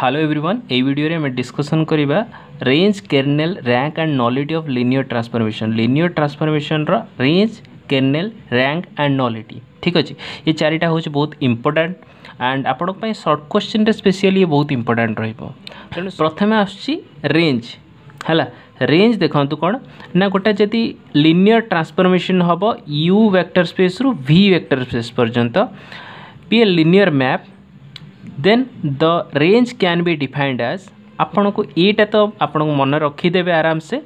hello everyone এই ভিডিওরে আমি discussion করা range kernel rank and nullity of linear transformation linear ট্রান্সফরমেশনর range kernel rank and nullity ঠিক আছে এই চারিটা হচ্ছে বহুত ইম্পর্টাট আন্ড আপনার সর্ট কোশ্চিন্রে স্পেশালি বহুত ইম্পর্টাট রহব তেমন প্রথমে আসছি রেঞ্জ ହେଲା ରେଞ୍ଜ ଦେଖନ୍ତୁ କ'ଣ ନା ଗୋଟେ ଯଦି ଲିନିୟର ଟ୍ରାନ୍ସଫର୍ମେସନ୍ ହେବ ୟୁ ଭେକ୍ଟର ସ୍ପେସ୍ରୁ ଭି ଭେକ୍ଟର ସ୍ପେସ୍ ପର୍ଯ୍ୟନ୍ତ be a linear map then the range can be defined आज आपण को यहीटा तो आप मन रखीदे आराम से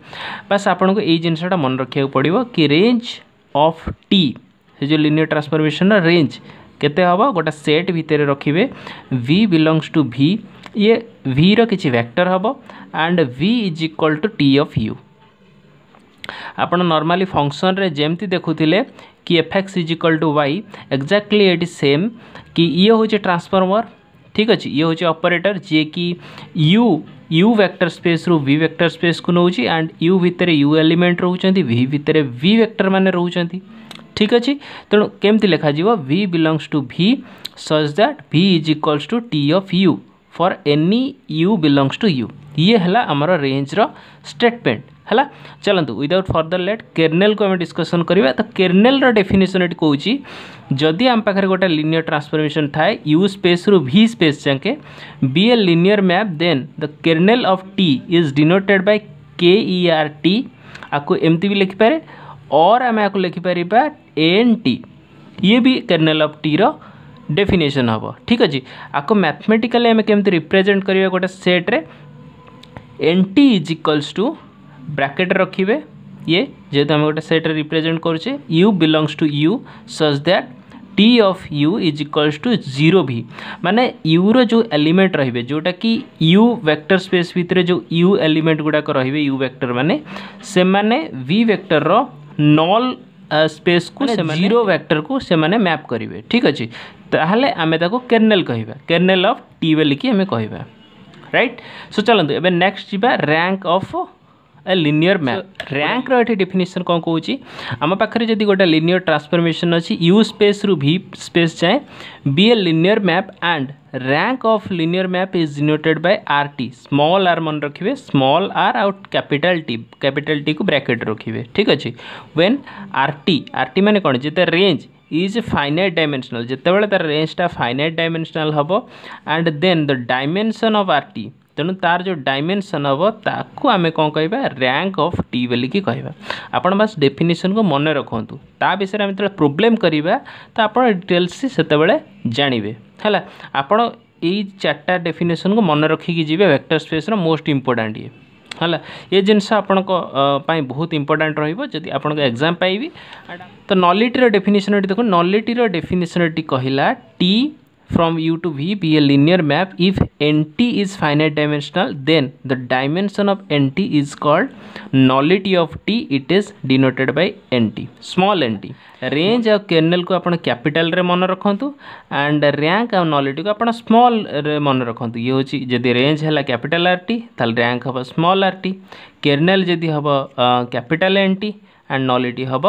बस आपन को यही जिनसा मन रखा पड़ो कि रेज अफ टी से जो लिनियर ट्रांसफर्मेसन रेज के गोटे सेट भितर रखिए वि बिलंगस टू भि ये भी किसी वैक्टर हम and V is equal to T of U आप नर्माली फंक्शन रे जमी देखुले कि F X is equal to Y exactly same कि ये हूँ ट्रांसफर्मर ठीक अच्छे ये हूँ अपरेटर जी कि यु यु वेक्टर स्पेस रु वी वेक्टर स्पेस को नौ एंड यु भितर यु एलिमेंट रोचान भि भितर वी वेक्टर मैंने रोचान ठीक अच्छे तेणु केमती लिखा जा belongs to V such that V is equals to T of U for any U belongs to U ये है आमर स्टेटमेंट है चलतु विदउट फर्दर लेट केरनेल को तो आम डिस्कसन करवा तो केरनेल डेफिनेसन ये कौन जदि आम पाखे गोटे लिनियर ट्रांसफर्मेसन थाए यू स्पेस रु भि स्पेस जाके be a linear map then the kernel of T is denoted by K R T आपको एमती भी लिखिपे और आम आपको लिखिपर एन टी ये भी केरनेल अफ टी रेफिनेसन हम ठीक अच्छे आपको मैथमेटिकाली आम के रिप्रेजेट करवा गोटे सेट्रे N T is equals to bracket रखिए ये जेहेत आम गोटे सेट रिप्रेजेंट कर U belongs to U such that T of U is equals to zero V माने यू रो जो एलिमेंट रे जोटा कि यू वेक्टर स्पेस भितर जो यू एलिमेंट गुड़ाक रे यू वेक्टर माने से माने वी वेक्टर रो नल स्पेस को जीरो वेक्टर को से माने मैप करेंगे ठीक अच्छे ताहले आम कर्नेल कह कर्नेल अफ टी बोलिकी आम कह रईट सो चलते नेक्स्ट जावा rank of a linear map rank रही डेफिनेशन कौन कौन आम पाखे जदि गोटे लिनियर ट्रांसफर्मेशन अच्छी यू स्पेस रु भि स्पेस जाए be a linear map and rank of linear map is denoted by R T small R मन रखिए स्मॉल आर आउट कैपिटल टी कैपिटल टी को ब्रैकेट रखिए ठीक अच्छे when R T R T मैंने कौन जितने रेंज इज फाइनाइट डायमेंशनल जितेबाला तार रेंजटा फाइनाइट डायमेनसनाल हम and then the dimension of R T ତେଣୁ ତା'ର ଯେଉଁ ଡାଇମେନସନ୍ ହେବ ତାକୁ ଆମେ କ'ଣ କହିବା ର୍ୟାଙ୍କ ଅଫ୍ ଟି ବୋଲିକି କହିବା ଆପଣ ବାସ୍ ଡେଫିନେସନ୍କୁ ମନେ ରଖନ୍ତୁ ତା ବିଷୟରେ ଆମେ ଯେତେବେଳେ ପ୍ରୋବ୍ଲେମ୍ କରିବା ତ ଆପଣ ଡିଟେଲ୍ସ ସେତେବେଳେ ଜାଣିବେ ହେଲା ଆପଣ ଏଇ ଚାରିଟା ଡେଫିନେସନ୍କୁ ମନେ ରଖିକି ଯିବେ ଭେକ୍ଟର ସ୍ପେସ୍ର ମୋଷ୍ଟ ଇମ୍ପୋର୍ଟାଣ୍ଟ ଇଏ ହେଲା ଏ ଜିନିଷ ଆପଣଙ୍କ ପାଇଁ ବହୁତ ଇମ୍ପୋର୍ଟାଣ୍ଟ ରହିବ ଯଦି ଆପଣଙ୍କ ଏକ୍ଜାମ୍ ପାଇବି ତ ନଲିଟିର ଡେଫିନେସନ୍ଟି ଦେଖନ୍ତୁ ନଲିଟିର ଡେଫିନେସନ୍ଟି କହିଲା ଟି from u to v be a linear map if nt is finite dimensional then the dimension of nt is called nullity of t it is denoted by nt small nt range ଆଉ କେର୍ନେଲ୍କୁ ଆପଣ କ୍ୟାପିଟାଲ୍ରେ ମନେ ରଖନ୍ତୁ and rank ଆଉ ନଲିଟିକୁ ଆପଣ ସ୍ମଲ୍ରେ ମନେ ରଖନ୍ତୁ ଇଏ ହେଉଛି ଯଦି ରେଞ୍ଜ ହେଲା କ୍ୟାପିଟାଲ୍ ଆର୍ ଟି ତାହେଲେ ର୍ୟାଙ୍କ ହେବ ସ୍ମଲ୍ ଆର୍ ଟି କେର୍ନେଲ୍ ଯଦି ହେବ capital N T and nullity ହେବ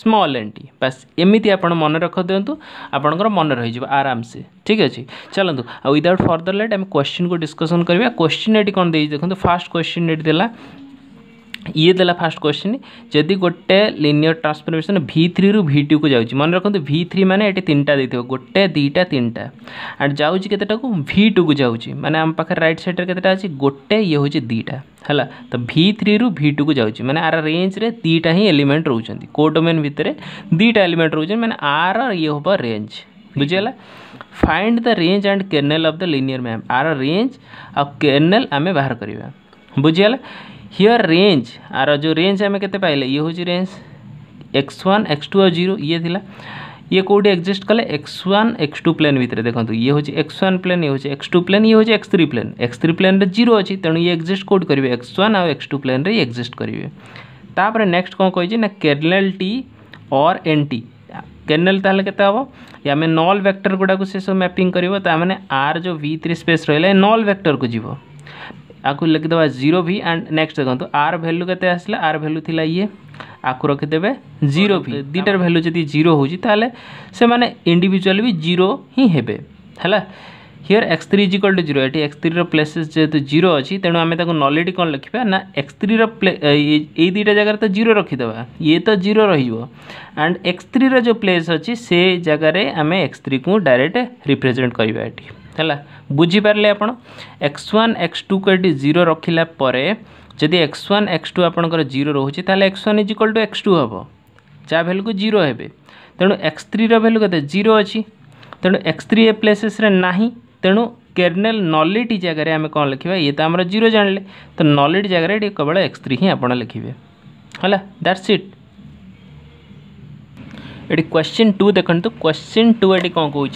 স্মল এন টি বাস এমিতি আপনার মনে রখিদিও আপনার মনে রয়েছে আরামসে ঠিক আছে চলতু আউট ফর্দর লেট আমি কোশ্চিন কু ডিসকসন করা কোশ্চিন এটি কোণ দিয়ে দেখুন ফার্স্ট কোশ্চিন এটি দেলা ये दे फास्ट क्वेश्चन जदि गोटे लिनियर ट्रांसफर्मेशन भि थ्री रू भि टू को जाऊँच मन रखुद भि थ्री मैंने ये तीन टाइम देखिए गोटे दुईटा तीन टाइम एंड जाऊँगी के भि टू को जाऊँच मैंने आम पाखे रईट सैड्रे के गोटे ये हूँ दुईटा है तो भि थ्री रू भि टू को जाऊँच मैंने आर रेज रे दुईटा ही एलिमेंट रोचे कोडोमेन भितर दुईटा एलिमेंट रोच मैंने आर ये हम रेज बुझेगा find the range and kernel of the linear map आर रेज आ केनेल आम बाहर करवा बुझीगला हियर रेंज आर जो रेंज आम के पाइले ये हूँ range X one x two आ जीरो ये थी ये कौटी एक्जिस्ट कले X one x two plane भितर देखो तो ये हूँ एक्स वन प्लेन ये हूँ एक्स टू प्लेन ये हूँ X three plane X three plane zero अच्छी तेणु ये एक्जिस्ट कौट करेंगे एक्स वन आउ एक्स टू प्लेन ये एक्जिस्ट करेंगे तापर नेक्स्ट कौन कही ना टी और एन टी केर्नेल ताल के आम नल वेक्टर गुड़ाक से सब मैपिंग कर आर जो भी थ्री स्पेस रहा नल वेक्टर को जीव आपको लिखिदे जीरो भी एंड नेक्स्ट देखो आर भैल्यू के आसला आर भैल्यू थी ये आपको रखिदे जीरो भी दुटार भैल्यू जब जीरो होने इंडिजुआल भी जीरो ही हे है here X three is equal to zero X three places जेहतु जीरो अच्छी तेणु आम नलेज कौन लिखा ना एक्स थ्री प्ले यही दुईटा जगार तो जीरो रखीदे ये तो जीरो रही एंड एक्स थ्री जो प्लेस अच्छी से जगार आम एक्स थ्री को डायरेक्ट रिप्रेजेंट करवा है बुझीपारे आप एक्स वन एक्स टू को जीरो रखला जदि एक्स वन एक्स टू आप जीरो रोचे तेल X one is equal to X two हम जहाँ भैल्यू को जीरो तेणु एक्स थ्री रैल्यू क्या जीरो अच्छी तेणु एक्स थ्री ए प्लेसेस ना तेणु कर्नेल नलीट जगार आम कौन लिखा ये तो आम जीरो जान लें तो नलीट जगार केवल एक्स थ्री ही आपड़ लिखे है दैट्स इट ये क्वेश्चन टू देखु क्वेश्चन टू ये कौन कौन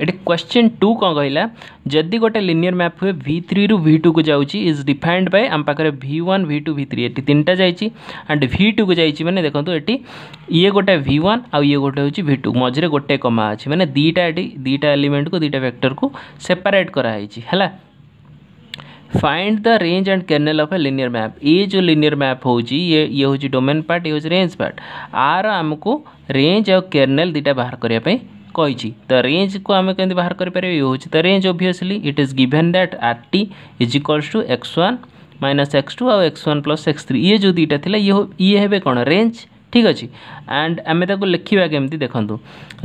ये क्वेश्चन टू कौन कहला जदि गोटे लिनियर मैप हुए भि थ्री रू भि टू को जाऊँगी डिफाइंड बाय आम पाखे V one V to V three ये तीन टा जाइए एंड भि टू को जाइए मैंने देखो ये ये गोटे भि ओन आए गोटे भि टू मझे गोटे कमा अच्छे मैंने दुईटा ये दुईटा एलिमेंट को दुईटा फैक्टर को सेपरेट कराई है find the range and kernel of a linear map ये जो लिनियर मैप हो ये हूँ डोमेन पार्ट ये हूँ रेंज पार्ट आर आमको रेंज और कर्नेल दुटा बाहर करने কইছি তো রেঞ্জ কু আমি কেমতি বাহার করে পারিবা ইয়ে হচ্ছে তো range obviously it is given that R T is equals to X one minus X two আউ X one plus x three ইয়ে যে দুইটা লা ইয়ে ইয়ে হবে কোণ রেঞ্জ ঠিক আছে আন্ড আমি তাকে লেখা কেমি দেখুন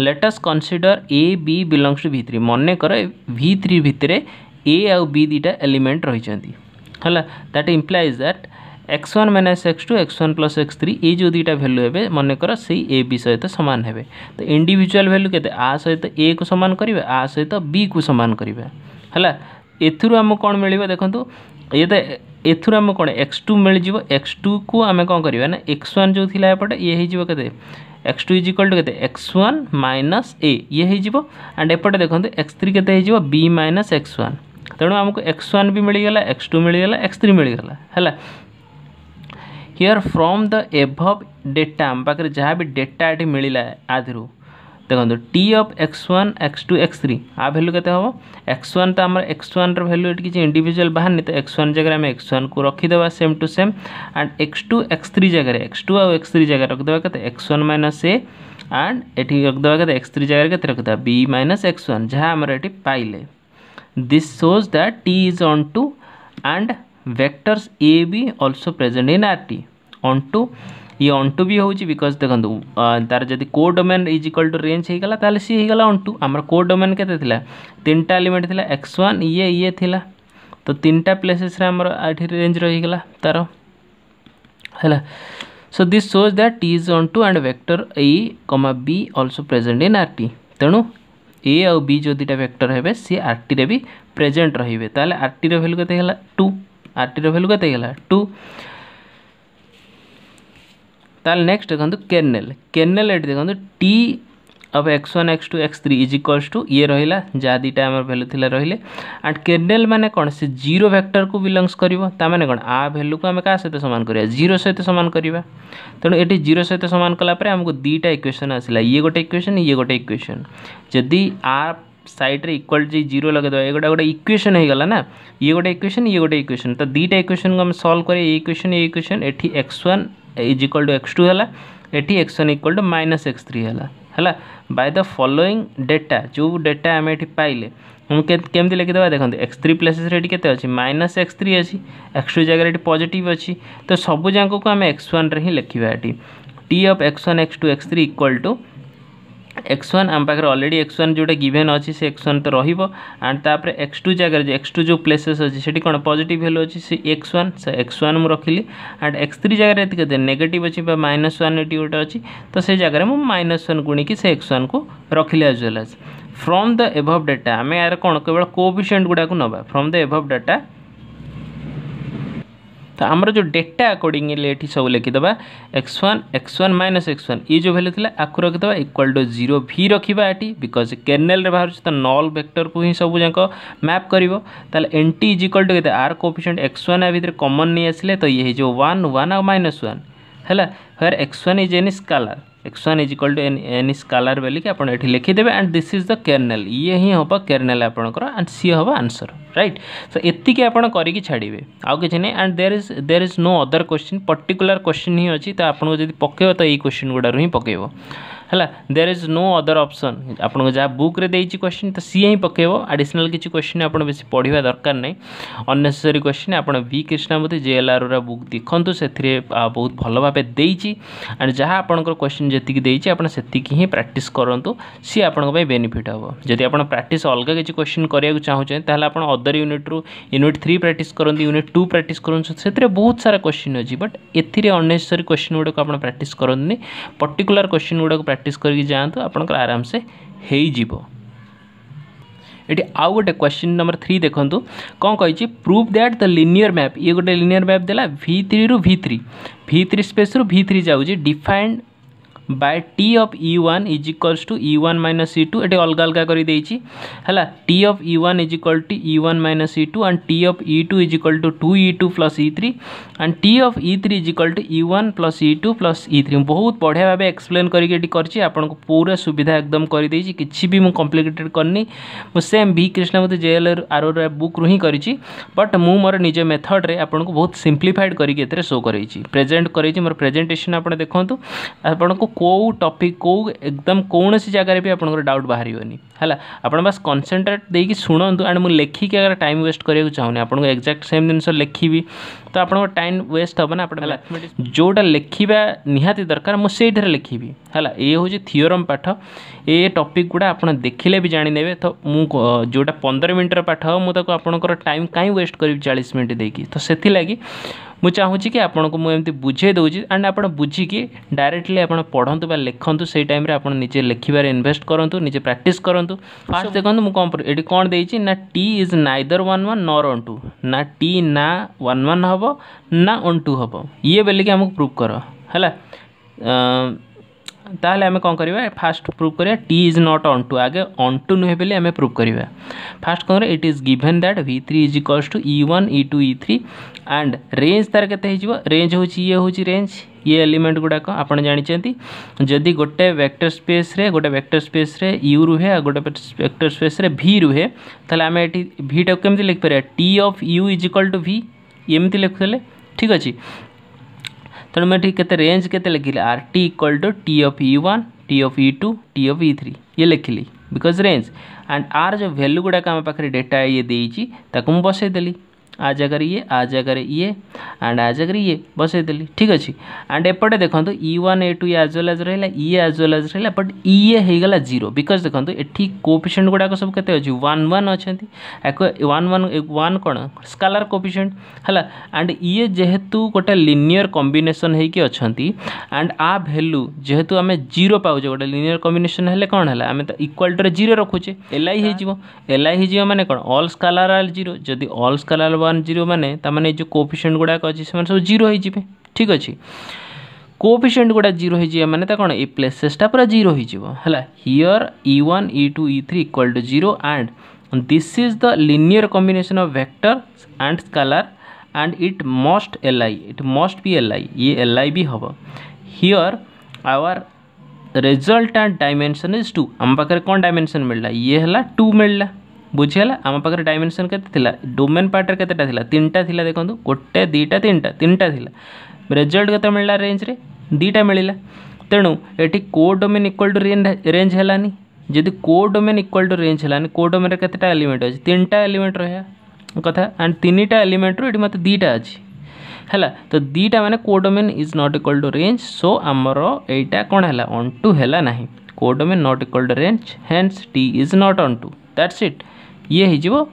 let's consider A B belongs to V three মনে কর ভি থ্রি ভিতরে এ আউ বি দুইটা এলিমেন্ট রয়েছে হল that implies that X one minus x two X one plus X three ये जो दुटा भैल्यू हे मनकर से ए सहित सामान हे तो इंडिजुआल भैल्यू के आ सहित ए को सामान करेंगे आ सहित बी को सामान करेंगे है आम कौन मिल देखो ये तो एथुर आम कौन एक्स टू मिल जाव एक्स टू को आम कौन करवा एक्स वन जो थी एपटे ये होते X two is equal to K X one minus A ये होंड एपटे देखते X three K minus x one तेणु आमको एक्स वन भी मिलगला एक्स टू मिलगला एक्स थ्री मिलगला है here from the above data आम पाखे जहाँ भी डेटा ये मिलला आदि देखो T of x one x two x three आ भैल्यू के एक्स वन तो आम एक्स वन रैल्यू ये किसी इंडिजुआल बाहर नहीं तो एक्स वन जगह आम एक्स वन को रखीद same to same and x two x three जगह एक्स टू आउ एक्स थ्री जगह रखीद x one minus a and एटी रखीद एक्स थ्री जगह के माइनस एक्स वन जहाँ आम ये पाइले this shows that T is onto and a vectors also also in R T onto ये अंटू भी हूँ बिकज देखो तार जब codomain is equal to range होगा ताल सी होगा अंटू आम को डोमेन के तीन टा एलिमेंट थी एक्स वन ये ये थी तो तीन टा प्लेसेस रेंज रहीगला तार है so this shows that is onto and vector a comma b also present in R T तेणु ए आ बी जो दुटा वेक्टर हे सी आर टी भी प्रेजेंट रे आर टी भैल्यू के टू आर टी रैल्यू कत टू तल नेक्स्ट देखो कैनेल कैनेल ये देखो T of x one x two x three is equals to ये रहा जहाँ दुटा आम भैल्यू थी रही एंड कैनेल मैंने कौन से जीरो भैक्टर को बिलंगस कर भैल्यू को आम क्या सहित सामान कराया जीरो सहित सामान करवा तेणु ये जीरो सहित सामान कलापर आमको दुईटा इक्वेसन आसला ये गोटे इक्वेसन ये गोटे इक्वेसन जदि आर সাইড্রে ইকুয়াল যে জিরো ଲଗେଇଦେବା ଏଗୁଡ଼ା ଗୋଟେ ଇକ୍ୱେସନ୍ ହେଇଗଲା ନା ଇଏ ଗୋଟେ ଇକ୍ୱେସନ୍ ଇଏ ଗୋଟେ ଇକ୍ୱେସନ୍ ତ ଦୁଇଟା ଇକ୍ୱେସନ୍କୁ ଆମେ ସଲ୍ଭ କରିବା ଏ ଇକ୍ୱେସନ୍ ଏ ଇକ୍ୱେସନ୍ ଏଠି x one is equal to x two ହେଲା ଏଠି x one equal to minus x three ହେଲା ହେଲା ବାଇ ଦ ଫଲୋଇଂ ଡେଟା ଯେଉଁ ଡେଟା ଆମେ ଏଠି ପାଇଲେ ମୁଁ କେମିତି ଲେଖିଦେବା ଦେଖନ୍ତୁ ଏକ୍ସ ଥ୍ରୀ ପ୍ଲେସେସ୍ରେ ଏଠି କେତେ ଅଛି ମାଇନସ୍ ଏକ୍ସ ଥ୍ରୀ ଅଛି ଏକ୍ସ ଟୁ ଜାଗାରେ ଏଠି ପଜିଟିଭ୍ ଅଛି ତ ସବୁ ଯାକକୁ ଆମେ ଏକ୍ସ ୱାନ୍ରେ ହିଁ ଲେଖିବା ଏଠି T of x one x two x three equal to x one আম পাখে অলরেডি এক্স ওয়ান যেটা গিভেন অছি সে এক্স ওয়ান তো রহব আন্ড তাপরে এক্স টু জায়গায় যে এক্স টু যে প্লেসেস অছি সেটি কোণ পজিটিভ ভ্যালু অছি সে এক্স ওয়ান সে এক্স ওয়ান মু রখিলি আন্ড এক্স থ্রি জায়গায় এটি কেতে নেগেটিভ অছি বা মাইনস ওয়ান এটি গোটে অছি তো সেই জায়গায় মু মাইনস ওয়ান গুণিকি সে এক্স ওয়ান কু রখিলি আজ ওয়েল আজ ফ্রম দ এভভ ডেটা আমি এর কোণ কেবল কোভিসেন্ট গুড়া নবা ফ্রম দ এভভ ডেটা तो आमर जो डेटा अकॉर्डिंगली ये सब लिखिदेवा x one x one minus x one ये जो भैल्यू थी आपको रखिदेवा इक्वाल टू जीरो भी रखा ये बिकज केनेल बाहर तो नल भेक्टर को ही सब जाक मैप कर and T is equal to के आर कोफिसीयंट एक्स वन या भितर कमन नहीं आसिले तो ये जो वन वन आ माइनस वन है फेर x one is an scalar one is equal to an an is scalar बोलिकी आप ये and this is the kernel ये हिं हम केर्नेल आपंकर एंड सी हम आंसर रईट सो एक आपड़ करके छाड़े आउ कि नहीं and there is there is no other question particular question ही अच्छी तो आपको जब पकेब तो ये क्वेश्चन गुड़ा ही पकेब ହେଲା there is no other option ଆପଣଙ୍କ ଯାହା ବୁକ୍ରେ ଦେଇଛି କ୍ୱେଶ୍ଚିନ୍ ତ ସିଏ ହିଁ ପକାଇବ ଆଡ଼ିସନାଲ୍ କିଛି କ୍ୱେଶ୍ଚିନ୍ ଆପଣ ବେଶୀ ପଢ଼ିବା ଦରକାର ନାହିଁ ଅନ୍ନେସେସରି କ୍ୱେଶ୍ଚିନ୍ ଆପଣ ଭି କ୍ରିଷ୍ଣାମୂର୍ତ୍ତି ଜେଏଲ୍ଆର୍ର ବୁକ୍ ଦେଖନ୍ତୁ ସେଥିରେ ବହୁତ ଭଲ ଭାବେ ଦେଇଛି ଆଣ୍ଡ ଯାହା ଆପଣଙ୍କର କ୍ୱେଶ୍ଚିନ୍ ଯେତିକି ଦେଇଛି ଆପଣ ସେତିକି ହିଁ ପ୍ରାକ୍ଟିସ୍ କରନ୍ତୁ ସିଏ ଆପଣଙ୍କ ପାଇଁ ବେନିଫିଟ୍ ହେବ ଯଦି ଆପଣ ପ୍ରାକ୍ଟିସ୍ ଅଲଗା କିଛି କ୍ୱେଶ୍ଚିନ୍ କରିବାକୁ ଚାହୁଁଛନ୍ତି ତାହେଲେ ଆପଣ ଅଦର୍ ୟୁନିଟ୍ରୁ ୟୁନିଟ୍ ଥ୍ରୀ ପ୍ରାକ୍ଟିସ୍ କରନ୍ତୁ ୟୁନିଟ୍ ଟୁ ପ୍ରାକ୍ଟିସ୍ କରନ୍ତୁ ସେଥିରେ ବହୁତ ସାରା କ୍ୱେଶ୍ଚିନ୍ ଅଛି ବଟ୍ ଏଥିରେ ଅନ୍ନେସେସରି କ୍ୱେଶ୍ଚିନ୍ ଗୁଡ଼ାକ ଆପଣ ପ୍ରାକ୍ଟିସ୍ କରନ୍ତୁନି ପର୍ଟିକୁଲାର କ୍ୱେଶ୍ଚିନ୍ ଗୁଡ଼ାକ प्राक्ट करके जातु आराम से हो ये आउ गोटे क्वेश्चन नंबर थ्री देखूँ कौन कही proof that the linear map ये गोटे लिनियर मैप देला भि थ्री रू भि थ्री भि थ्री स्पेस रू भि थ्री जाऊँच defined by T of e one is equals to e one minus e two এটি অলগা অলগা করে দিয়েছি হ্যাঁ T of e one is equal to e one minus e two and T of e two is equal to two e two plus e three and T of e three is equal to e one plus e two plus e three বহুত বঢ়িয়া ভাবে explain করিকি এটি করছি আপনার পুরা সুবিধা একদম করে দিয়েছি কিছু বি মু কমপ্লিকেটেড করনি মু সেম ভি কৃষ্ণমূর্তি জেএল আরও বুক রু ହିଁ କରିଛି ବଟ୍ ମୁଁ ମୋର ନିଜ ମେଥଡ଼ରେ ଆପଣଙ୍କୁ ବହୁତ ସିମ୍ପ୍ଲିଫାଏଡ଼୍ କରିକି ଏଥିରେ ଶୋ କରାଇଛି ପ୍ରେଜେଣ୍ଟ କରାଇଛି ମୋର ପ୍ରେଜେଣ୍ଟେସନ୍ ଆପଣ ଦେଖନ୍ତୁ ଆପଣଙ୍କୁ କେଉଁ ଟପିକ୍ କେଉଁ ଏକଦମ୍ କୌଣସି ଜାଗାରେ ବି ଆପଣଙ୍କର ଡାଉଟ୍ ବାହାରିବନି ହେଲା ଆପଣ ବାସ୍ କନସେନ୍ଟ୍ରେଟ୍ ଦେଇକି ଶୁଣନ୍ତୁ ଆଣ୍ଡ ମୁଁ ଲେଖିକି ଆଗରେ ଟାଇମ୍ ୱେଷ୍ଟ କରିବାକୁ ଚାହୁଁନି ଆପଣଙ୍କୁ ଏକ୍ଜାକ୍ଟ ସେମ୍ ଜିନିଷ ଲେଖିବି ତ ଆପଣଙ୍କ ଟାଇମ୍ ୱେଷ୍ଟ ହେବ ନା ଆପଣ ଯୋଉଟା ଲେଖିବା ନିହାତି ଦରକାର ମୁଁ ସେଇଠାରେ ଲେଖିବି ହେଲା ଇଏ ହେଉଛି ଥିଓରମ୍ ପାଠ ଏ ଟପିକ୍ ଗୁଡ଼ା ଆପଣ ଦେଖିଲେ ବି ଜାଣିନେବେ ତ ମୁଁ ଯେଉଁଟା ପନ୍ଦର ମିନିଟ୍ର ପାଠ ମୁଁ ତାକୁ ଆପଣଙ୍କର ଟାଇମ୍ କାହିଁ ୱେଷ୍ଟ କରିବି ଚାଳିଶ ମିନିଟ୍ ଦେଇକି ତ ସେଥିଲାଗି ମୁଁ ଚାହୁଁଛି କି ଆପଣଙ୍କୁ ମୁଁ ଏମିତି ବୁଝେଇ ଦେଉଛି ଆଣ୍ଡ ଆପଣ ବୁଝିକି ଡାଇରେକ୍ଟଲି ଆପଣ ପଢ଼ନ୍ତୁ ବା ଲେଖନ୍ତୁ ସେଇ ଟାଇମ୍ରେ ଆପଣ ନିଜେ ଲେଖିବାରେ ଇନଭେଷ୍ଟ କରନ୍ତୁ ନିଜେ ପ୍ରାକ୍ଟିସ୍ କରନ୍ତୁ ଫାର୍ଷ୍ଟ ଦେଖନ୍ତୁ ମୁଁ କ'ଣ ଏଠି କ'ଣ ଦେଇଛି ନା T is neither one one nor onto ନା ଟି ନା ୱାନ୍ ୱାନ୍ ହେବ ନା ଅନ୍ ଟୁ ହେବ ଇଏ ବୋଲିକି ଆମକୁ ପ୍ରୁଭ୍ କର ହେଲା ताल आम कौन करवा फास्ट प्रूफ करा T is not onto आगे अन् टू नुहे बोले आम प्रूफ करवा फास्ट कौन it is given that V three is equals to e one e two e and range तार के रेज हूँ ये हूँ रेज ये एलिमेंट गुड़ाक आप जानते जदि गोटे वेक्टर स्पेस रे गोटे वेक्टर स्पेस रे यु रुहे आ गोटे वेक्टर स्पेस रे भि रुहे तेल आम ये भिटा को कमी लिखिपर T of u is equal to V एमती लिखुले ठीक अच्छे ತಣ್ಣ ಮೇಲೆ ಕೆತ್ತೆ ರಿಂಜ್ ಕೆತ್ತೆ ಲಿಖಲಿ R T equal T of u one T of u two T of u three is range and R ಜೊ ಭೂಗು ಆಮಾಖೆ ಡೇಟಾ ಇದೆ ಬಸೈದಿ आज ଜାଗାରେ ଇଏ ଆ ଜାଗାରେ ଇଏ ଆଣ୍ଡ ଆ ଜାଗାରେ ଇଏ ବସେଇଦେଲି ଠିକ୍ ଅଛି ଆଣ୍ଡ ଏପଟେ ଦେଖନ୍ତୁ ଇ ୱାନ୍ ଏ ଟୁ ଇଏ ଆଜ୍ ୱେଲ୍ ଆଜ୍ ରହିଲା ଇଏ ଆଜ୍ ୱେଲ୍ ଆଜ୍ ରହିଲା ବଟ୍ ଇଏ ହେଇଗଲା ଜିରୋ ବିକଜ୍ ଦେଖନ୍ତୁ ଏଠି କୋପିସେଣ୍ଟ ଗୁଡ଼ାକ ସବୁ କେତେ ଅଛି ୱାନ୍ ୱାନ୍ ଅଛନ୍ତି ୱାନ୍ ୱାନ୍ ୱାନ୍ କ'ଣ ସ୍କାଲାର କୋପିସେଣ୍ଟ ହେଲା ଆଣ୍ଡ ଇଏ ଯେହେତୁ ଗୋଟେ ଲିନିୟର କମ୍ବିନେସନ୍ ହେଇକି ଅଛନ୍ତି ଆଣ୍ଡ ଆ ଭ୍ୟାଲୁ ଯେହେତୁ ଆମେ ଜିରୋ ପାଉଛେ ଗୋଟେ ଲିନିୟର କମ୍ବିନେସନ୍ ହେଲେ କ'ଣ ହେଲା ଆମେ ତ ଇକ୍ୱାଲ୍ଟରେ ଜିରୋ ରଖୁଛେ ଏଲ୍ଆଇ ହେଇଯିବ ଏଲ୍ଆଇ ହେଇଯିବ ମାନେ କ'ଣ ଅଲ୍ ସ୍କାଲାର ଆର୍ ଜିରୋ ଯଦି ଅଲ୍ ସ୍କାଲାର ওয়ান জিরো মানে তার এই যে কোফিসিয়েন্ট গুড়াক অছি সে সব জিরো হয়ে যাবে ঠিক আছে কোফিসিয়েন্ট গুড়া জিরো হয়ে যাবে মানে তা কোণ এই প্লেসেসটা পুরা জিরো হয়ে যাব হল here e one e two e three equal to zero and this is the linear combination of vector and scalar and it must L I it must be L I ইয়ে L I be হব here our result and dimension is two आम पाखे कौन dimension मिलला ये है to मिलला ବୁଝିଗଲା ଆମ ପାଖରେ ଡାଇମେନସନ୍ କେତେ ଥିଲା ଡୋମେନ୍ ପାର୍ଟରେ କେତେଟା ଥିଲା ତିନିଟା ଥିଲା ଦେଖନ୍ତୁ ଗୋଟେ ଦୁଇଟା ତିନିଟା ତିନିଟା ଥିଲା ରେଜଲ୍ଟ କେତେ ମିଳିଲା ରେଞ୍ଜରେ ଦୁଇଟା ମିଳିଲା ତେଣୁ ଏଠି codomain equal to range ହେଲାନି ଯଦି codomain equal to range ହେଲାନି କୋ ଡୋମେନ୍ରେ କେତେଟା ଏଲିମେଣ୍ଟ ଅଛି ତିନିଟା ଏଲିମେଣ୍ଟ ରହିବା କଥା ଆଣ୍ଡ ତିନିଟା ଏଲିମେଣ୍ଟରୁ ଏଠି ମୋତେ ଦୁଇଟା ଅଛି ହେଲା ତ ଦୁଇଟା ମାନେ codomain is not equal to range so ଆମର ଏଇଟା କ'ଣ ହେଲା ଅନ୍ ଟୁ ହେଲା ନାହିଁ codomain not equal to range hence T is not onto that's it ये हो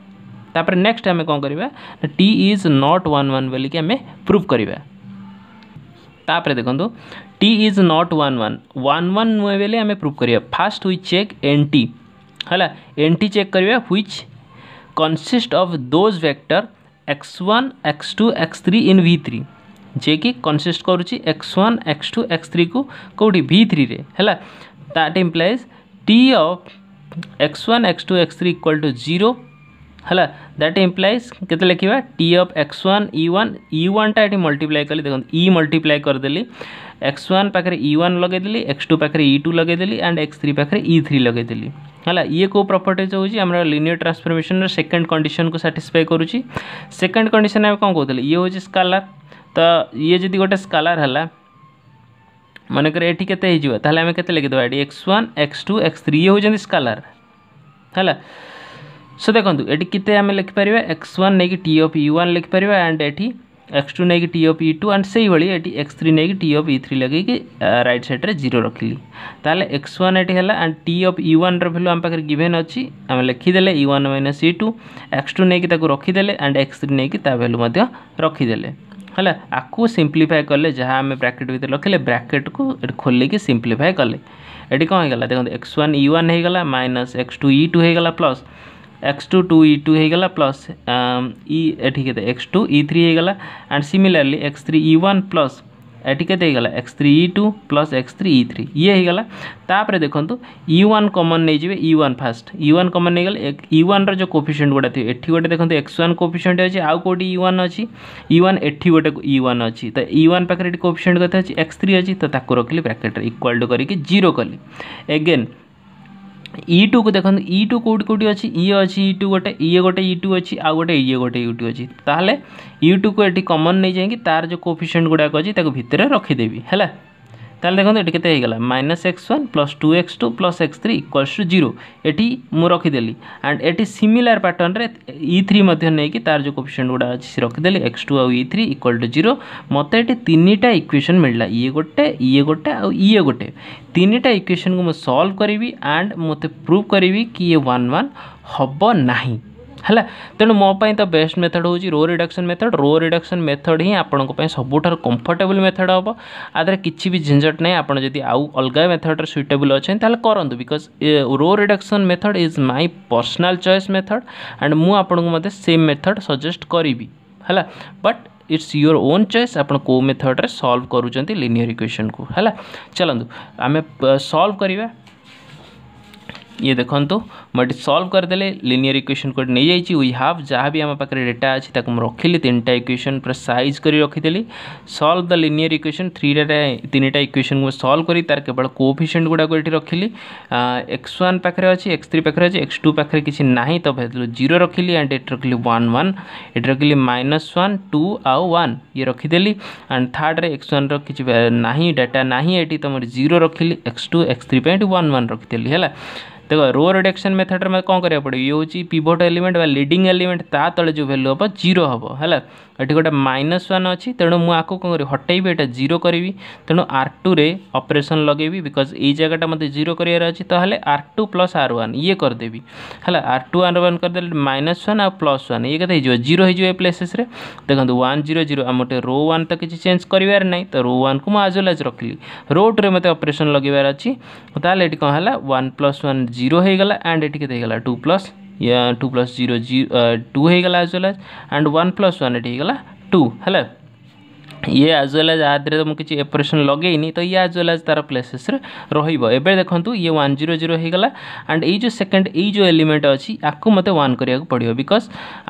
तापर नेक्स्ट आम कौन कर T is not one one बोलिक आम प्रूफ करवापर देखो T is not one one one one बोले आम प्रूफ करवा फास्ट हुई चेक एन टी है एन टी चेक करवा हुई consist of those vector x one x two x three in V three जे कि कनसीस्ट करुच्च x one x two x three को कौटी भि थ्री है that implies T of x one x two x three equal to zero ହେଲା that implies କେତେ ଲେଖିବା T of x one e one e ୱାନ୍ଟା ଏଠି multiply କଲି ଦେଖନ୍ତୁ ଇ ମଲ୍ଟିପ୍ଲାଏ କରିଦେଲି ଏକ୍ସ ୱାନ୍ ପାଖରେ ଇ ୱାନ୍ ଲଗାଇଦେଲି ଏକ୍ସ ଟୁ ପାଖରେ ଇ ଟୁ ଲଗାଇଦେଲି ଆଣ୍ଡ ଏକ୍ସ ଥ୍ରୀ ପାଖରେ ଇ ଥ୍ରୀ ଲଗାଇଦେଲି ହେଲା ଇଏ କେଉଁ ପ୍ରପର୍ଟିଜ୍ ହେଉଛି ଆମର ଲିନିୟର୍ ଟ୍ରାନ୍ସଫର୍ମେସନ୍ର ସେକେଣ୍ଡ କଣ୍ଡିସନ୍କୁ ସାଟିସ୍ଫାଏ କରୁଛି ସେକେଣ୍ଡ କଣ୍ଡିସନ୍ ଆମେ କ'ଣ କହୁଥିଲେ ଇଏ ହେଉଛି ସ୍କାଲାର୍ ତ ଇଏ ଯଦି ଗୋଟେ ସ୍କାଲାର୍ ହେଲା ମନେକର ଏଠି କେତେ ହେଇଯିବ ତାହେଲେ ଆମେ କେତେ ଲେଖିଦେବା ଏଠି x one x two x three ଇଏ ହେଉଛନ୍ତି ସ୍କାଲାର ହେଲା ସୋ ଦେଖନ୍ତୁ ଏଠି କେତେ ଆମେ ଲେଖିପାରିବା ଏକ୍ସ ୱାନ୍ ନେଇକି ଟି ଅଫ୍ ଇ ୱାନ୍ ଲେଖିପାରିବା ଆଣ୍ଡ ଏଠି ଏକ୍ସ ଟୁ ନେଇକି T of e two and ସେଇଭଳି ଏଠି ଏକ୍ସ ଥ୍ରୀ ନେଇକି ଟି ଅଫ୍ ଇ ଥ୍ରୀ ଲଗେଇକି ରାଇଟ୍ ସାଇଡ଼୍ରେ ଜିରୋ ରଖିଲି ତାହେଲେ ଏକ୍ସ ୱାନ୍ ଏଠି ହେଲା ଆଣ୍ଡ ଟି ଅଫ୍ ଇ ୱାନ୍ର ଭ୍ୟାଲୁ ଆମ ପାଖରେ ଗିଭେନ୍ ଅଛି ଆମେ ଲେଖିଦେଲେ e one minus e two x two ନେଇକି ତାକୁ ରଖିଦେଲେ ଆଣ୍ଡ ଏକ୍ସ ଥ୍ରୀ ନେଇକି ତା ଭ୍ୟାଲୁ ମଧ୍ୟ ରଖିଦେଲେ है सीम्प्लीफाए कले जहाँ आम ब्राकेट भर रखिले ब्राकेट को खोलिकी सीम्प्लीफाए कले कौन होगा देखो एक्स ओन इ वन होगा minus x two e two होगा plus x two two e two होगा plus e x two e three होगा and similarly x three e one plus ଏଠି କେତେ ହେଇଗଲା x three e two plus x three e three ଇଏ ହେଇଗଲା ତାପରେ ଦେଖନ୍ତୁ ଇ ୱାନ୍ କମନ୍ ନେଇଯିବେ e one first e one common ନେଇଗଲେ ଇ ୱାନ୍ର ଯେଉଁ କୋଫିସିଏଣ୍ଟ ଗୁଡ଼ା ଥିବ ଏଠି ଗୋଟେ ଦେଖନ୍ତୁ ଏକ୍ସ ୱାନ୍ କୋଫିସିଏଣ୍ଟ ଅଛି ଆଉ କେଉଁଠି ଇ ୱାନ୍ ଅଛି ଇ ୱାନ୍ ଏଠି ଗୋଟେ ଇ ୱାନ୍ ଅଛି ତ ଇ ୱାନ୍ ପାଖରେ ଏଠି କୋଫିସିଏଣ୍ଟ କଥା ଅଛି ଏକ୍ସ ଥ୍ରୀ ଅଛି ତ ତାକୁ ରଖିଲି ବ୍ରାକେଟ୍ରେ ଇକ୍ୱାଲ୍ ଟୁ କରିକି ଜିରୋ କଲି ଏଗେନ୍ ଇ ଟୁକୁ ଦେଖନ୍ତୁ ଇ ଟୁ କେଉଁଠି କେଉଁଠି ଅଛି ଇଏ ଅଛି ଇ ଟୁ ଗୋଟେ ଇଏ ଗୋଟେ ଇ ଟୁ ଅଛି ଆଉ ଗୋଟେ ଇଏ ଗୋଟେ ୟୁ ଟୁ ଅଛି ତାହେଲେ ୟୁଟୁକୁ ଏଠି କମନ୍ ନେଇଯାଇକି ତା'ର ଯେଉଁ କୋଫିସିଏଣ୍ଟ ଗୁଡ଼ାକ ଅଛି ତାକୁ ଭିତରେ ରଖିଦେବି ହେଲା তাহলে দেখুন এটি কেতে হয়ে গেল minus x one plus two x two plus x three equals to zero এটি মু রখিদেলি আন্ড এটি সিমিলার প্যাটর্নরে ই থ্রি নেই তার যে কোপিসেন্ট গুড়া আছে রখিদেলি এক্স টু আউ e three equal to zero মতো এটি তিনটা ইকুয়েসন মিললা ইয়ে e গোটে ইয়ে e গোটে আউ ইয়ে e গোটে তিনটা ইকুয়েসন কু সলভ করবি আন্ড মতো প্রুভ করবি কি ইয়ে ওয়ান ওয়ান হব না है तेणु मोपाई तो बेस्ट मेथड हूँ row reduction method row reduction method ही आपं सब कंफर्टेबल मेथड हम आदि किसी भी झिझट नहीं जब आउ अलग मेथड सुइटेबल अच्छे करूँ because row reduction method is my personal choice method and मुझे सेम मेथड सजेस्ट करी है but it's your own choice को मेथड में सल्व करुं लिनियर इक्वेशन को है चलो आम सल्व करवा ये देखो ମୁଁ ଏଠି ସଲ୍ଭ କରିଦେଲେ ଲିନିୟର ଇକ୍ୱେସନ୍ କୋଡ଼୍ ନେଇଯାଇଛି ୱି ହାଭ୍ ଯାହା ବି ଆମ ପାଖରେ ଡେଟା ଅଛି ତାକୁ ମୁଁ ରଖିଲି ତିନିଟା ଇକ୍ୱେସନ୍ ପୁରା ସାଇଜ୍ କରି ରଖିଦେଲି ସଲ୍ଭ ଦ ଲିନିୟର ଇକ୍ୱେସନ୍ ଥ୍ରୀଟା ତିନିଟା ଇକ୍ୱେସନ୍କୁ ମୁଁ ସଲ୍ଭ କରି ତାର କେବଳ କୋଫିସିଏଣ୍ଟ ଗୁଡ଼ାକୁ ଏଠି ରଖିଲି ଏକ୍ସ ୱାନ୍ ପାଖରେ ଅଛି ଏକ୍ସ ଥ୍ରୀ ପାଖରେ ଅଛି ଏକ୍ସ ଟୁ ପାଖରେ କିଛି ନାହିଁ ତ ହେଥିରୁ ଜିରୋ ରଖିଲି ଆଣ୍ଡ ଏଠି ରଖିଲି ୱାନ୍ ୱାନ୍ ଏଠି ରଖିଲି ମାଇନସ୍ ୱାନ୍ ଟୁ ଆଉ ୱାନ୍ ଇଏ ରଖିଦେଲି ଆଣ୍ଡ ଥାର୍ଡ଼ରେ ଏକ୍ସ ୱାନ୍ର କିଛି ନାହିଁ ଡାଟା ନାହିଁ ଏଠି ତ ମୁଁ ଜିରୋ ରଖିଲି ଏକ୍ସ ଟୁ ଏକ୍ସ ଥ୍ରୀ ପାଇଁ ଏଠି ୱାନ୍ ୱାନ୍ ରଖିଥିଲି ହେଲା ଦେଖ ରୋ ରିଡକ୍ସନ୍ मेथड्रे कौन करा पड़े ये हूँ पिवट एलिमेंट लीडिंग एलिमेंट ता तले जो भैल्यू हम जीरो हम है ଏଠି ଗୋଟେ ମାଇନସ୍ ୱାନ୍ ଅଛି ତେଣୁ ମୁଁ ଆକୁ କ'ଣ କରିବି ହଟେଇବି ଏଇଟା ଜିରୋ କରିବି ତେଣୁ ଆର୍ ଟୁରେ ଅପରେସନ୍ ଲଗେଇବି ବିକଜ୍ ଏଇ ଜାଗାଟା ମୋତେ ଜିରୋ କରିବାର ଅଛି ତାହେଲେ R two plus R one ଇଏ କରିଦେବି ହେଲା ଆର୍ ଟୁ ଆର୍ ୱାନ୍ କରିଦେଲେ ମାଇନସ୍ ୱାନ୍ ଆଉ ପ୍ଲସ୍ ୱାନ୍ ଇଏ କେତେ ହେଇଯିବ ଜିରୋ ହେଇଯିବ ଏ ପ୍ଲେସେସ୍ରେ ଦେଖନ୍ତୁ ୱାନ୍ ଜିରୋ ଜିରୋ ଆମ ଗୋଟେ ରୋ ୱାନ୍ ତ କିଛି ଚେଞ୍ଜ କରିବାର ନାହିଁ ତ ରୋ ୱାନ୍କୁ ମୁଁ ଆଜ୍ ୱେଲ୍ ଆଜ୍ ରଖିଲି ରୋ ଟୁରେ ମୋତେ ଅପରେସନ୍ ଲଗେଇବାର ଅଛି ତାହେଲେ ଏଠି କ'ଣ ହେଲା ୱାନ୍ ପ୍ଲସ୍ ୱାନ୍ ଜିରୋ ହେଇଗଲା ଆଣ୍ଡ ଏଠି କେତେ ହେଇଗଲା ଟୁ ପ୍ଲସ୍ या two plus zero zero two होगा as well as and one plus one होगा टू है ଇଏ ଆଜ୍ ୱେଲ୍ ଆଜ୍ ଆ ଦେହରେ ମୁଁ କିଛି ଅପରେସନ୍ ଲଗେଇନି ତ ଇଏ ଆଜ୍ ୱେଲ୍ ଆଜ୍ ତା'ର ପ୍ଲେସେସ୍ରେ ରହିବ ଏବେ ଦେଖନ୍ତୁ ଇଏ ୱାନ୍ ଜିରୋ ଜିରୋ ହେଇଗଲା ଆଣ୍ଡ ଏଇ ଯେଉଁ ସେକେଣ୍ଡ ଏଇ ଯେଉଁ ଏଲିମେଣ୍ଟ ଅଛି ଆକୁ ମୋତେ ୱାନ୍ କରିବାକୁ ପଡ଼ିବ ବିକଜ୍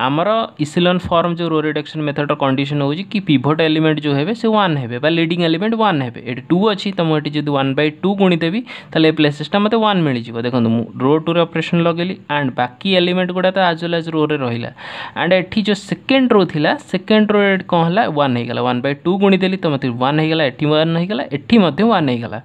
ଆମର ଇସିଲନ୍ ଫର୍ମ ଯେଉଁ ରୋ ରିଡକ୍ସନ୍ ମେଥଡ଼ର କଣ୍ଡିସନ୍ ହେଉଛି କି ପିଭୋଟ୍ ଏଲିମେଣ୍ଟ ଯେଉଁ ହେବେ ସେ ୱାନ୍ ହେବେ ବା ଲିଡିଂ ଏଲିମେଣ୍ଟ ୱାନ୍ ହେବେ ଏଠି ଟୁ ଅଛି ତ ମୁଁ ଏଠି ଯଦି ୱାନ୍ ବାଇ ଟୁ ଗୁଣିଦେବି ତାହେଲେ ଏ ପ୍ଲେସେସ୍ଟା ମୋତେ ୱାନ୍ ମିଳିଯିବ ଦେଖନ୍ତୁ ମୁଁ ରୋ ଟୁରେ ଅପରେସନ୍ ଲଗେଇଲି ଆଣ୍ଡ ବାକି ଏଲିମେଣ୍ଟ ଗୁଡ଼ା ତ ଆଜ୍ ୱେଲ୍ ଆଜ୍ ରୋରେ ରହିଲା ଆଣ୍ଡ ଏଠି ଯେଉଁ ସେକେଣ୍ଡ ରୋ ଥିଲା ସେକେଣ୍ଡ ରୋରେ କ'ଣ ହେଲା ୱାନ୍ ହେଇଗଲା ୱାନ୍ ବାଇ ଟୁ ଗୁଣିଦେଲି ତ ମୋତେ ୱାନ୍ ହୋଇଗଲା ଏଠି ୱାନ୍ ହୋଇଗଲା ଏଠି ମଧ୍ୟ ୱାନ୍ ହୋଇଗଲା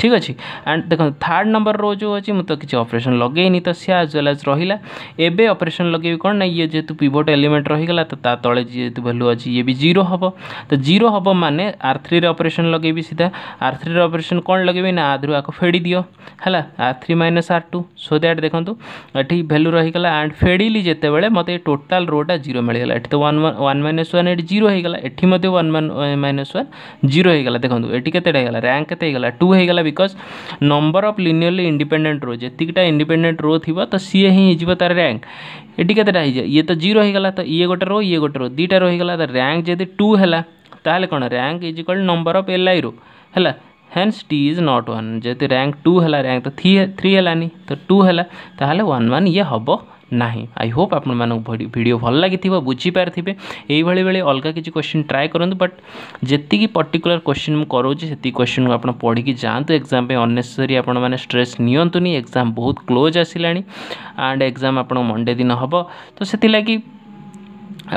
ठीक अच्छे एंड देखो थार्ड नंबर रो जो अच्छी मुझे किसी अपरेसन लगे नहीं तो सी आज एज आज रहा एवं अपरेसन लगे कौन ना ये जेहतु पिवट एलिमेंट रही तो ते जेहतु भैल्यू अच्छी ये भी जीरो हम तो जीरो हम मैंने आर थ्री रपरेसन लगे सीधा आर थ्री अपरेसन कौन लगे ना आधु आपको फेड़ी दि है R three minus R two so that देखो ये भैल्यू रही एंड फेड़ी जिते बड़े मत टोटाल रोटा जीरो मिल एट तो वन माइनस वन जीरोगला एटी वन माइनस वन जीरो देखो ये कैंक के टू होगा because number of linearly independent row जीटा इंडिपेडेन्ट रो थी तो सी ही तार रैंक ये कतेटाइए ये तो जी रही तो ये गोटे रो ये गोटे रो दुटा रही तो रैंक जब टू है कौन rank is equal number of L I row है hence T is not one जी रैंक टू है रैंक तो थ्री थ्री है तो टू है वन वन ये हम ना आई होप आपड़ो भल लगी बुझीपारे यही बेले अलग किसी क्वेश्चन ट्राए करूँ बट जी पर्टिकुला क्वेश्चन मुझे से क्वेश्चन को आज पढ़ी जातु एक्जाम अनेसेसरी आप्रेस एक्जाम बहुत क्लोज आसाणी एंड एक्जाम आप मंडे दिन हम तो से लगी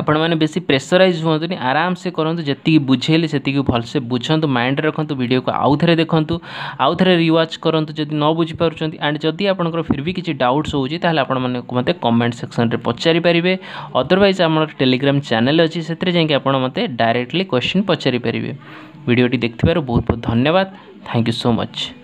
ଆପଣମାନେ ବେଶୀ ପ୍ରେସରାଇଜ୍ ହୁଅନ୍ତୁନି ଆରାମସେ କରନ୍ତୁ ଯେତିକି ବୁଝେଇଲେ ସେତିକି ଭଲସେ ବୁଝନ୍ତୁ ମାଇଣ୍ଡରେ ରଖନ୍ତୁ ଭିଡ଼ିଓକୁ ଆଉ ଥରେ ଦେଖନ୍ତୁ ଆଉ ଥରେ ରିୱାଚ୍ କରନ୍ତୁ ଯଦି ନ ବୁଝିପାରୁଛନ୍ତି ଆଣ୍ଡ ଯଦି ଆପଣଙ୍କର ଫିର୍ ବି କିଛି ଡାଉଟ୍ସ ହେଉଛି ତାହେଲେ ଆପଣମାନଙ୍କୁ ମୋତେ କମେଣ୍ଟ ସେକ୍ସନରେ ପଚାରିପାରିବେ ଅଦରୱାଇଜ୍ ଆମର ଟେଲିଗ୍ରାମ ଚ୍ୟାନେଲ୍ ଅଛି ସେଥିରେ ଯାଇକି ଆପଣ ମୋତେ ଡାଇରେକ୍ଟଲି କ୍ୱେଶ୍ଚିନ୍ ପଚାରିପାରିବେ ଭିଡ଼ିଓଟି ଦେଖିଥିବାରୁ ବହୁତ ବହୁତ ଧନ୍ୟବାଦ ଥ୍ୟାଙ୍କ ୟୁ ସୋ ମଚ୍